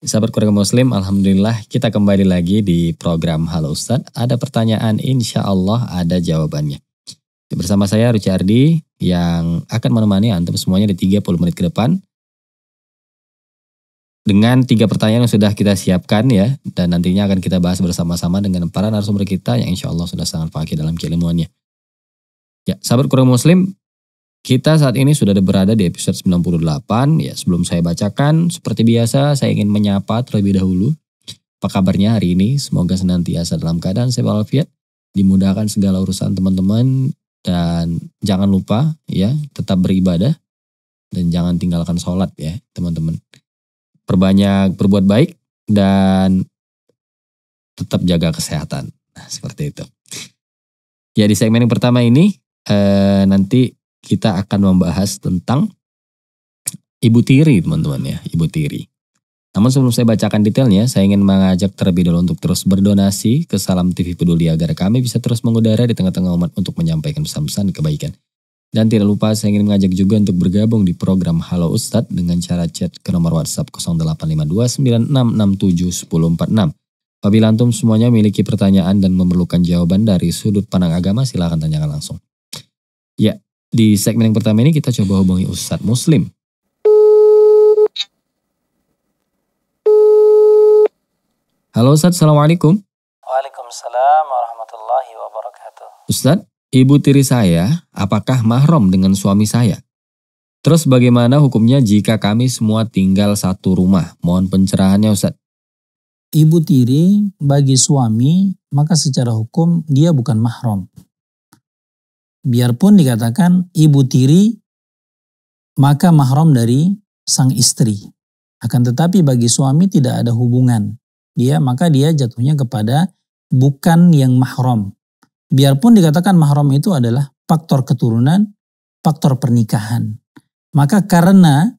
Sahabat keluarga muslim, Alhamdulillah kita kembali lagi di program Halo Ustadz. Ada pertanyaan, insya Allah ada jawabannya. Bersama saya Ardi yang akan menemani Antum semuanya di 30 menit ke depan. Dengan tiga pertanyaan yang sudah kita siapkan ya, dan nantinya akan kita bahas bersama-sama dengan para narasumber kita yang insya Allah sudah sangat pakai dalam keilmuannya. Ya, sahabat kurang muslim, kita saat ini sudah berada di episode 98. Ya, sebelum saya bacakan, seperti biasa saya ingin menyapa terlebih dahulu. Apa kabarnya hari ini? Semoga senantiasa dalam keadaan sehat walafiat, dimudahkan segala urusan teman-teman dan jangan lupa ya, tetap beribadah dan jangan tinggalkan sholat ya, teman-teman. Perbanyak berbuat baik dan tetap jaga kesehatan. Nah, seperti itu. Ya, di segmen yang pertama ini eh, nanti kita akan membahas tentang ibu tiri teman-teman ya, ibu tiri. Namun sebelum saya bacakan detailnya, saya ingin mengajak terlebih dahulu untuk terus berdonasi ke Salam TV Peduli agar kami bisa terus mengudara di tengah-tengah umat untuk menyampaikan pesan-pesan kebaikan. Dan tidak lupa saya ingin mengajak juga untuk bergabung di program Halo Ustadz dengan cara chat ke nomor WhatsApp 0852 Apabila antum semuanya memiliki pertanyaan dan memerlukan jawaban dari sudut pandang agama, silahkan tanyakan langsung. Ya, di segmen yang pertama ini kita coba hubungi Ustadz Muslim. Halo Ustadz, Assalamualaikum. Waalaikumsalam warahmatullahi wabarakatuh. Ustadz, ibu tiri saya, apakah mahram dengan suami saya? Terus bagaimana hukumnya jika kami semua tinggal satu rumah? Mohon pencerahannya Ustadz. Ibu tiri bagi suami, maka secara hukum dia bukan mahram biarpun dikatakan ibu tiri maka mahram dari sang istri. Akan tetapi bagi suami tidak ada hubungan. Dia maka dia jatuhnya kepada bukan yang mahram. Biarpun dikatakan mahram itu adalah faktor keturunan, faktor pernikahan. Maka karena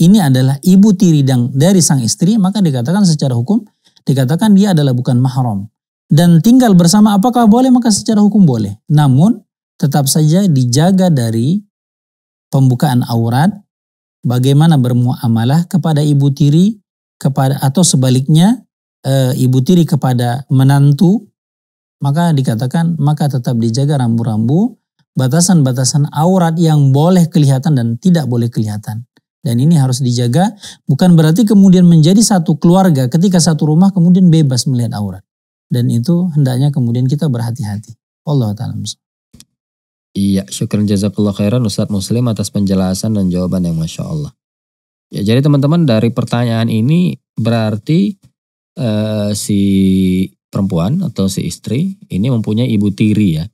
ini adalah ibu tiri dan dari sang istri, maka dikatakan secara hukum dikatakan dia adalah bukan mahram. Dan tinggal bersama apakah boleh? Maka secara hukum boleh. Namun tetap saja dijaga dari pembukaan aurat, bagaimana bermuamalah kepada ibu tiri kepada atau sebaliknya e, ibu tiri kepada menantu, maka dikatakan maka tetap dijaga rambu-rambu batasan-batasan aurat yang boleh kelihatan dan tidak boleh kelihatan. Dan ini harus dijaga, bukan berarti kemudian menjadi satu keluarga ketika satu rumah kemudian bebas melihat aurat. Dan itu hendaknya kemudian kita berhati-hati. Allah Ta'ala Iya, syukur jazakallah khairan Ustadz Muslim atas penjelasan dan jawaban yang Masya Allah. Ya, jadi teman-teman dari pertanyaan ini berarti eh, si perempuan atau si istri ini mempunyai ibu tiri ya.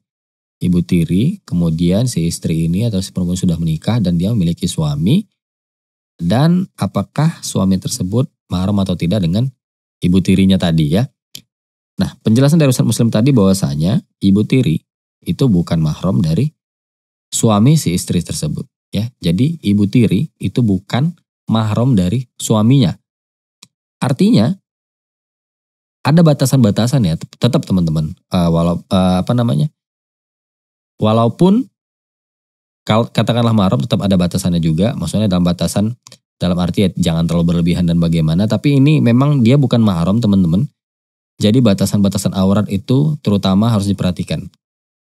Ibu tiri, kemudian si istri ini atau si perempuan sudah menikah dan dia memiliki suami. Dan apakah suami tersebut mahram atau tidak dengan ibu tirinya tadi ya. Nah penjelasan dari Ustadz Muslim tadi bahwasanya ibu tiri itu bukan mahram dari suami si istri tersebut ya. Jadi ibu tiri itu bukan mahram dari suaminya. Artinya ada batasan-batasan ya tetap teman-teman uh, walau uh, apa namanya walaupun katakanlah mahram tetap ada batasannya juga maksudnya dalam batasan dalam arti ya, jangan terlalu berlebihan dan bagaimana tapi ini memang dia bukan mahram teman-teman jadi batasan-batasan aurat itu terutama harus diperhatikan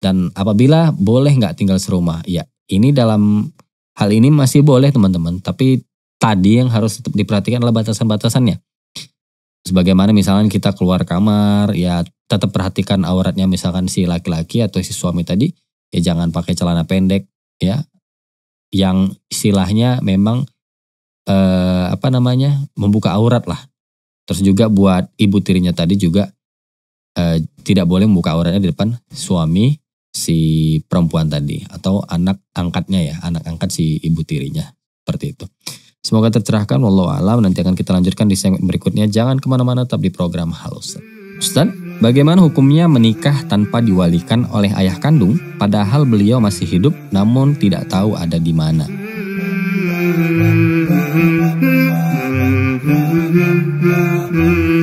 dan apabila boleh nggak tinggal serumah, ya ini dalam hal ini masih boleh teman-teman. Tapi tadi yang harus tetap diperhatikan adalah batasan-batasannya. Sebagaimana misalnya kita keluar kamar, ya tetap perhatikan auratnya misalkan si laki-laki atau si suami tadi, ya jangan pakai celana pendek, ya yang istilahnya memang eh, apa namanya membuka aurat lah. Terus juga buat ibu tirinya tadi juga eh, tidak boleh membuka auratnya di depan suami si perempuan tadi atau anak angkatnya ya, anak angkat si ibu tirinya. Seperti itu. Semoga tercerahkan wallahu alam nanti akan kita lanjutkan di segmen berikutnya. Jangan kemana mana tetap di program Halo Ustaz. Ustaz, bagaimana hukumnya menikah tanpa diwalikan oleh ayah kandung padahal beliau masih hidup namun tidak tahu ada di mana? hmm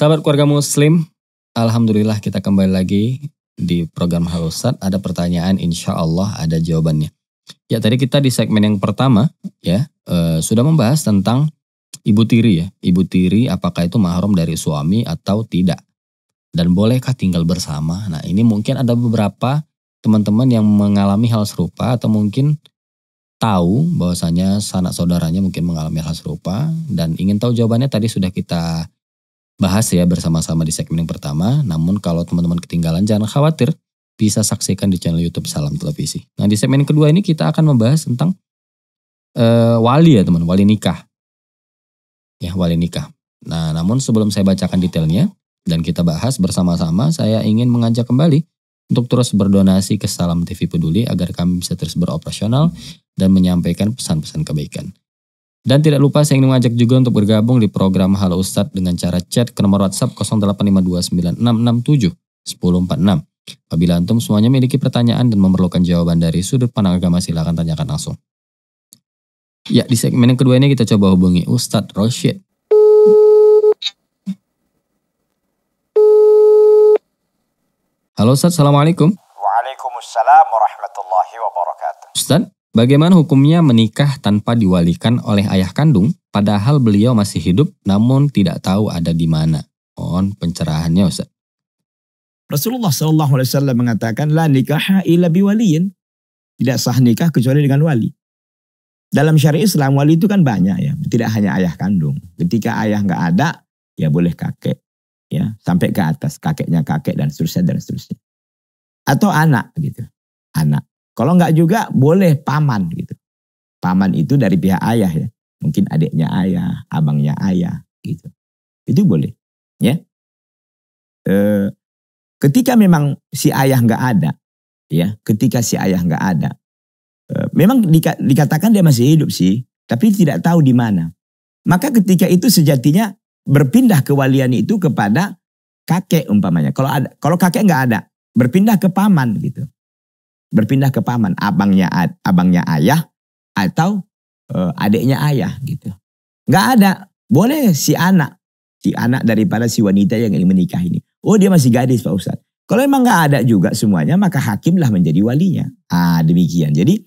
Sahabat keluarga muslim, Alhamdulillah kita kembali lagi di program Harusat. Ada pertanyaan, insya Allah ada jawabannya. Ya tadi kita di segmen yang pertama ya e, sudah membahas tentang ibu tiri ya. Ibu tiri apakah itu mahram dari suami atau tidak. Dan bolehkah tinggal bersama? Nah ini mungkin ada beberapa teman-teman yang mengalami hal serupa atau mungkin tahu bahwasanya sanak saudaranya mungkin mengalami hal serupa dan ingin tahu jawabannya tadi sudah kita bahas ya bersama-sama di segmen yang pertama. Namun kalau teman-teman ketinggalan jangan khawatir, bisa saksikan di channel YouTube Salam Televisi. Nah di segmen kedua ini kita akan membahas tentang uh, wali ya teman, wali nikah. Ya wali nikah. Nah namun sebelum saya bacakan detailnya dan kita bahas bersama-sama, saya ingin mengajak kembali untuk terus berdonasi ke Salam TV Peduli agar kami bisa terus beroperasional dan menyampaikan pesan-pesan kebaikan. Dan tidak lupa saya ingin mengajak juga untuk bergabung di program Halo Ustad dengan cara chat ke nomor WhatsApp 085296671046. Apabila antum semuanya memiliki pertanyaan dan memerlukan jawaban dari sudut pandang agama silahkan tanyakan langsung. Ya, di segmen yang kedua ini kita coba hubungi Ustadz Roshid. Halo Ustadz, Assalamualaikum. Waalaikumsalam warahmatullahi wabarakatuh. Ustadz, Bagaimana hukumnya menikah tanpa diwalikan oleh ayah kandung, padahal beliau masih hidup namun tidak tahu ada di mana? Mohon pencerahannya Ustaz. Rasulullah SAW mengatakan, La nikaha illa biwaliyin. Tidak sah nikah kecuali dengan wali. Dalam syariat Islam, wali itu kan banyak ya. Tidak hanya ayah kandung. Ketika ayah nggak ada, ya boleh kakek. ya Sampai ke atas, kakeknya kakek dan seterusnya dan seterusnya. Atau anak gitu. Anak kalau nggak juga boleh paman gitu. Paman itu dari pihak ayah ya. Mungkin adiknya ayah, abangnya ayah gitu. Itu boleh ya. E, ketika memang si ayah nggak ada ya, ketika si ayah nggak ada. E, memang dikatakan dia masih hidup sih, tapi tidak tahu di mana. Maka ketika itu sejatinya berpindah kewalian itu kepada kakek umpamanya. Kalau ada, kalau kakek nggak ada, berpindah ke paman gitu berpindah ke paman, abangnya abangnya ayah atau uh, adiknya ayah gitu. Nggak ada, boleh si anak, si anak daripada si wanita yang ingin menikah ini. Oh dia masih gadis Pak Ustadz. Kalau emang nggak ada juga semuanya, maka hakimlah menjadi walinya. Ah demikian. Jadi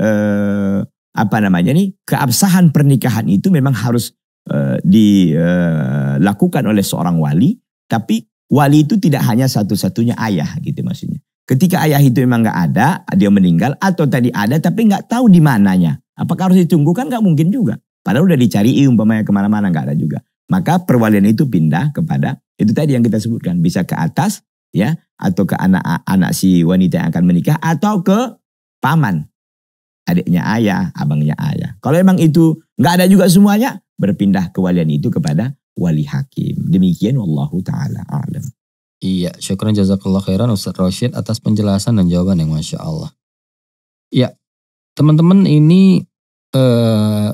eh, apa namanya nih keabsahan pernikahan itu memang harus eh, dilakukan eh, oleh seorang wali, tapi wali itu tidak hanya satu-satunya ayah gitu maksudnya. Ketika ayah itu memang nggak ada, dia meninggal atau tadi ada tapi nggak tahu di mananya. Apakah harus ditunggu kan nggak mungkin juga. Padahal udah dicari umpamanya kemana-mana nggak ada juga. Maka perwalian itu pindah kepada itu tadi yang kita sebutkan bisa ke atas ya atau ke anak anak si wanita yang akan menikah atau ke paman adiknya ayah, abangnya ayah. Kalau emang itu nggak ada juga semuanya, berpindah kewalian itu kepada wali hakim. Demikian Allah taala alam. Iya, syukran jazakallah khairan Ustadz Rashid atas penjelasan dan jawaban yang Masya Allah. Ya, teman-teman ini eh,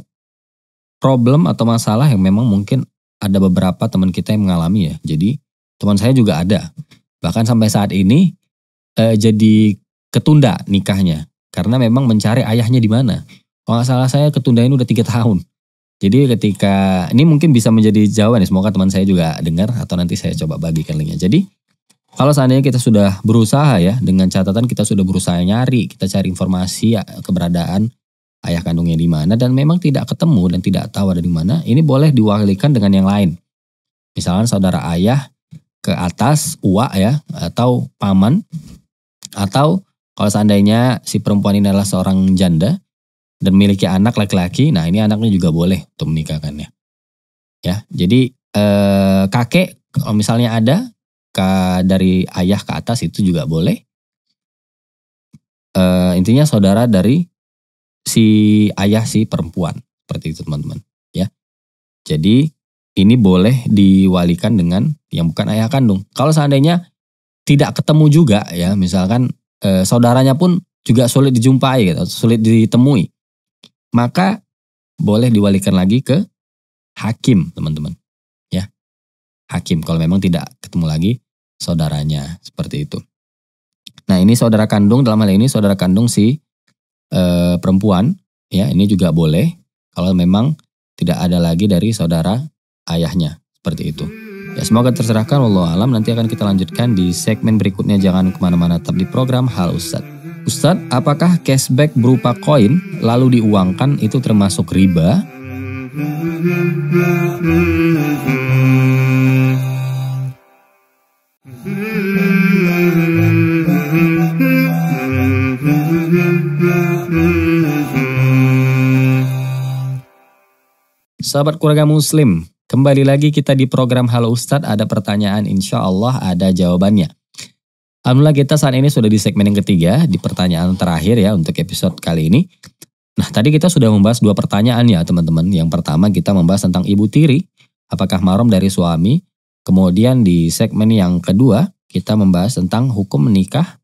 problem atau masalah yang memang mungkin ada beberapa teman kita yang mengalami ya. Jadi teman saya juga ada. Bahkan sampai saat ini eh, jadi ketunda nikahnya. Karena memang mencari ayahnya di mana. Kalau nggak salah saya ketunda ini udah tiga tahun. Jadi ketika ini mungkin bisa menjadi jawaban ya. Semoga teman saya juga dengar atau nanti saya coba bagikan linknya. Jadi kalau seandainya kita sudah berusaha ya, dengan catatan kita sudah berusaha nyari, kita cari informasi ya, keberadaan ayah kandungnya di mana dan memang tidak ketemu dan tidak tahu ada di mana, ini boleh diwakilkan dengan yang lain. misalnya saudara ayah ke atas, uak ya, atau paman, atau kalau seandainya si perempuan ini adalah seorang janda dan memiliki anak laki-laki, nah ini anaknya juga boleh untuk menikahkannya. Ya, jadi eh, kakek kalau misalnya ada ke dari ayah ke atas itu juga boleh. Uh, intinya saudara dari si ayah si perempuan seperti itu teman-teman ya. Jadi ini boleh diwalikan dengan yang bukan ayah kandung. Kalau seandainya tidak ketemu juga ya, misalkan e, saudaranya pun juga sulit dijumpai gitu, sulit ditemui. Maka boleh diwalikan lagi ke hakim, teman-teman hakim kalau memang tidak ketemu lagi saudaranya seperti itu. Nah ini saudara kandung dalam hal ini saudara kandung si e, perempuan ya ini juga boleh kalau memang tidak ada lagi dari saudara ayahnya seperti itu. Ya semoga terserahkan Allah alam nanti akan kita lanjutkan di segmen berikutnya jangan kemana-mana tetap di program Hal Ustad, Ustadz, apakah cashback berupa koin lalu diuangkan itu termasuk riba? sahabat keluarga muslim. Kembali lagi kita di program Halo Ustadz, ada pertanyaan insya Allah ada jawabannya. Alhamdulillah kita saat ini sudah di segmen yang ketiga, di pertanyaan terakhir ya untuk episode kali ini. Nah tadi kita sudah membahas dua pertanyaan ya teman-teman. Yang pertama kita membahas tentang ibu tiri, apakah marom dari suami. Kemudian di segmen yang kedua kita membahas tentang hukum menikah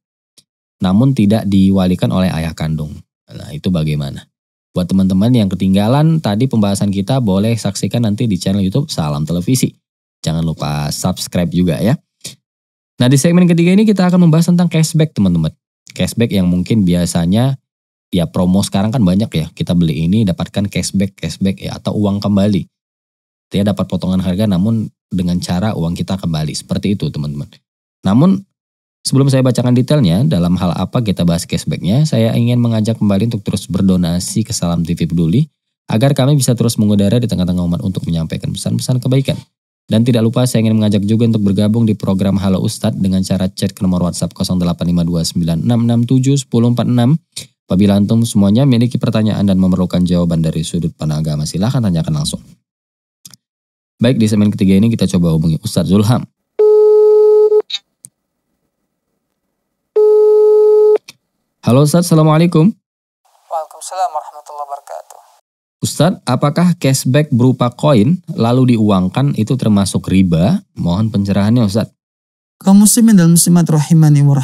namun tidak diwalikan oleh ayah kandung. Nah itu bagaimana? Buat teman-teman yang ketinggalan tadi pembahasan kita boleh saksikan nanti di channel YouTube Salam Televisi. Jangan lupa subscribe juga ya. Nah di segmen ketiga ini kita akan membahas tentang cashback teman-teman. Cashback yang mungkin biasanya ya promo sekarang kan banyak ya. Kita beli ini dapatkan cashback, cashback ya atau uang kembali. Dia dapat potongan harga namun dengan cara uang kita kembali. Seperti itu teman-teman. Namun Sebelum saya bacakan detailnya, dalam hal apa kita bahas cashbacknya, saya ingin mengajak kembali untuk terus berdonasi ke Salam TV Peduli, agar kami bisa terus mengudara di tengah-tengah umat untuk menyampaikan pesan-pesan kebaikan. Dan tidak lupa saya ingin mengajak juga untuk bergabung di program Halo Ustadz dengan cara chat ke nomor WhatsApp 085296671046. Apabila antum semuanya memiliki pertanyaan dan memerlukan jawaban dari sudut pandang agama, silahkan tanyakan langsung. Baik, di segmen ketiga ini kita coba hubungi Ustadz Zulham. Halo Ustadz, Assalamualaikum. Waalaikumsalam warahmatullahi wabarakatuh. Ustaz, apakah cashback berupa koin lalu diuangkan itu termasuk riba? Mohon pencerahannya Ustadz. Kaum muslimin dan muslimat rahimani wa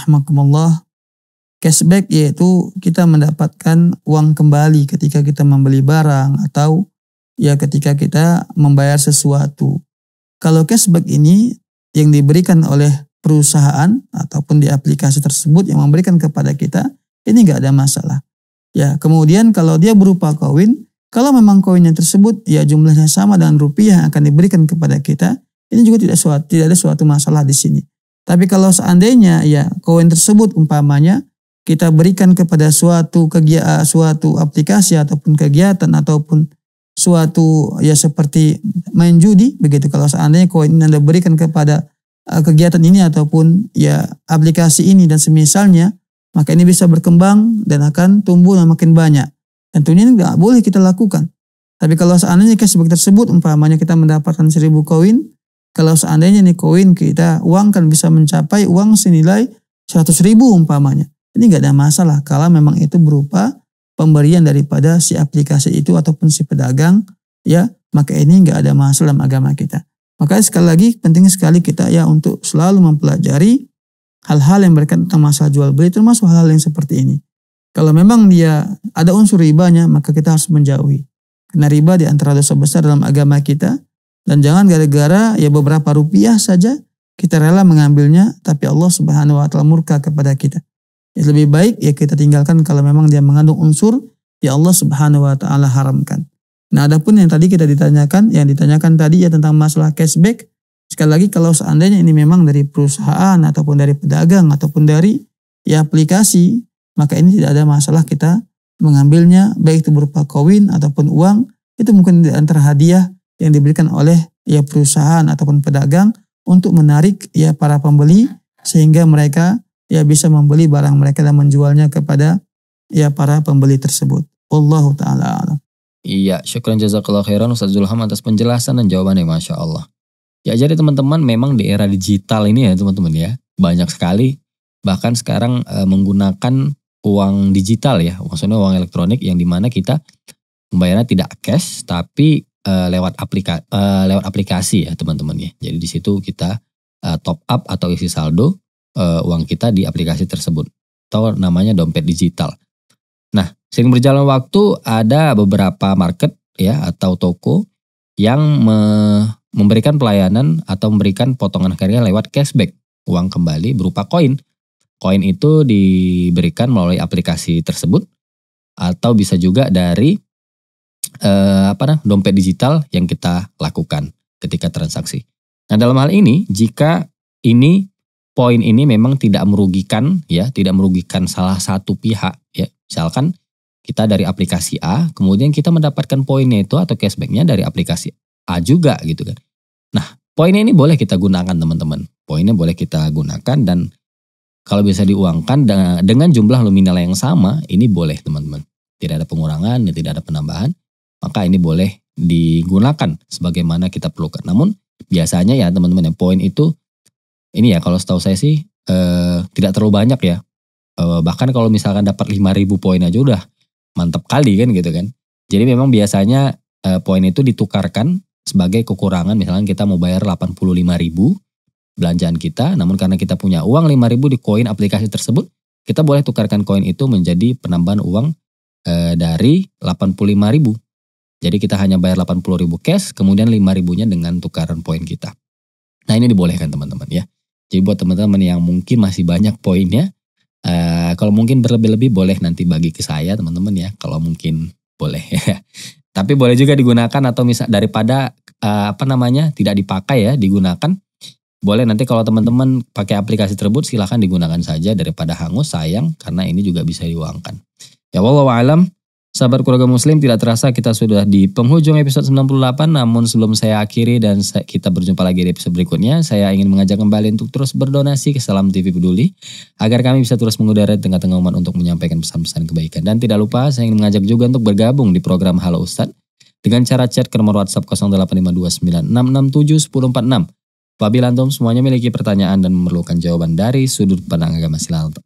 Cashback yaitu kita mendapatkan uang kembali ketika kita membeli barang atau ya ketika kita membayar sesuatu. Kalau cashback ini yang diberikan oleh perusahaan ataupun di aplikasi tersebut yang memberikan kepada kita ini nggak ada masalah. Ya, kemudian kalau dia berupa koin, kalau memang koinnya tersebut ya jumlahnya sama dengan rupiah yang akan diberikan kepada kita, ini juga tidak suatu, tidak ada suatu masalah di sini. Tapi kalau seandainya ya koin tersebut umpamanya kita berikan kepada suatu kegiatan, eh, suatu aplikasi ataupun kegiatan ataupun suatu ya seperti main judi begitu. Kalau seandainya koin anda berikan kepada eh, kegiatan ini ataupun ya aplikasi ini dan semisalnya maka ini bisa berkembang dan akan tumbuh dan makin banyak. Tentunya ini nggak boleh kita lakukan. Tapi kalau seandainya cashback tersebut, umpamanya kita mendapatkan seribu koin, kalau seandainya ini koin kita uang kan bisa mencapai uang senilai seratus ribu umpamanya. Ini nggak ada masalah kalau memang itu berupa pemberian daripada si aplikasi itu ataupun si pedagang, ya maka ini nggak ada masalah dalam agama kita. Maka sekali lagi penting sekali kita ya untuk selalu mempelajari hal-hal yang berkaitan tentang masalah jual beli termasuk hal-hal yang seperti ini. Kalau memang dia ada unsur ribanya, maka kita harus menjauhi. Karena riba di antara dosa besar dalam agama kita. Dan jangan gara-gara ya beberapa rupiah saja kita rela mengambilnya, tapi Allah Subhanahu wa taala murka kepada kita. Ya, lebih baik ya kita tinggalkan kalau memang dia mengandung unsur ya Allah Subhanahu wa taala haramkan. Nah, adapun yang tadi kita ditanyakan, yang ditanyakan tadi ya tentang masalah cashback, Sekali lagi kalau seandainya ini memang dari perusahaan ataupun dari pedagang ataupun dari ya aplikasi, maka ini tidak ada masalah kita mengambilnya baik itu berupa koin ataupun uang itu mungkin di antara hadiah yang diberikan oleh ya perusahaan ataupun pedagang untuk menarik ya para pembeli sehingga mereka ya bisa membeli barang mereka dan menjualnya kepada ya para pembeli tersebut. Wallahu taala Iya, syukran jazakallah khairan Ustaz Zulham atas penjelasan dan jawabannya Masya Allah. Ya jadi teman-teman memang di era digital ini ya teman-teman ya banyak sekali bahkan sekarang e, menggunakan uang digital ya maksudnya uang elektronik yang dimana kita pembayarannya tidak cash tapi e, lewat aplikasi e, eh, lewat aplikasi ya teman-teman ya jadi di situ kita e, top up atau isi saldo e, uang kita di aplikasi tersebut atau namanya dompet digital. Nah sering berjalan waktu ada beberapa market ya atau toko yang me memberikan pelayanan atau memberikan potongan harga lewat cashback, uang kembali berupa koin. Koin itu diberikan melalui aplikasi tersebut atau bisa juga dari eh, apa nah, dompet digital yang kita lakukan ketika transaksi. Nah, dalam hal ini jika ini poin ini memang tidak merugikan ya, tidak merugikan salah satu pihak ya. Misalkan kita dari aplikasi A, kemudian kita mendapatkan poinnya itu atau cashbacknya dari aplikasi A juga gitu kan. Nah poinnya ini boleh kita gunakan teman-teman. Poinnya boleh kita gunakan dan kalau bisa diuangkan dengan jumlah luminal yang sama ini boleh teman-teman. Tidak ada pengurangan tidak ada penambahan. Maka ini boleh digunakan sebagaimana kita perlukan. Namun biasanya ya teman-teman yang poin itu ini ya kalau setahu saya sih eh, tidak terlalu banyak ya. Eh, bahkan kalau misalkan dapat 5000 poin aja udah mantap kali kan gitu kan. Jadi memang biasanya eh, poin itu ditukarkan sebagai kekurangan misalnya kita mau bayar 85.000 belanjaan kita namun karena kita punya uang 5.000 di koin aplikasi tersebut kita boleh tukarkan koin itu menjadi penambahan uang e, dari 85.000. Jadi kita hanya bayar 80.000 cash kemudian 5.000-nya dengan tukaran poin kita. Nah, ini dibolehkan teman-teman ya. Jadi buat teman-teman yang mungkin masih banyak poinnya e, kalau mungkin berlebih-lebih boleh nanti bagi ke saya teman-teman ya. Kalau mungkin boleh. Ya. Tapi boleh juga digunakan atau misal daripada Eh, apa namanya tidak dipakai ya digunakan boleh nanti kalau teman-teman pakai aplikasi tersebut silahkan digunakan saja daripada hangus sayang karena ini juga bisa diuangkan. Ya wallahu alam. Sahabat keluarga muslim tidak terasa kita sudah di penghujung episode 98 namun sebelum saya akhiri dan kita berjumpa lagi di episode berikutnya saya ingin mengajak kembali untuk terus berdonasi ke Salam TV Peduli agar kami bisa terus mengudara di tengah-tengah umat untuk menyampaikan pesan-pesan kebaikan dan tidak lupa saya ingin mengajak juga untuk bergabung di program Halo Ustadz dengan cara chat ke nomor WhatsApp 085296671046. Apabila antum semuanya memiliki pertanyaan dan memerlukan jawaban dari sudut pandang agama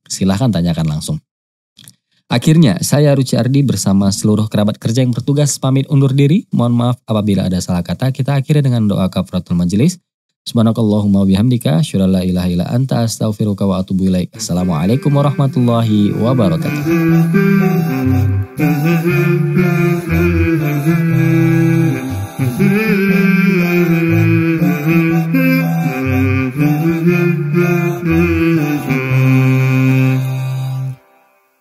silahkan tanyakan langsung. Akhirnya, saya Ardi bersama seluruh kerabat kerja yang bertugas pamit undur diri. Mohon maaf apabila ada salah kata, kita akhiri dengan doa kafaratul majelis. Subhanakallahumma bihamdika, Syurala ilaha ila anta astaghfiruka wa atubu ilaik. Assalamualaikum warahmatullahi wabarakatuh.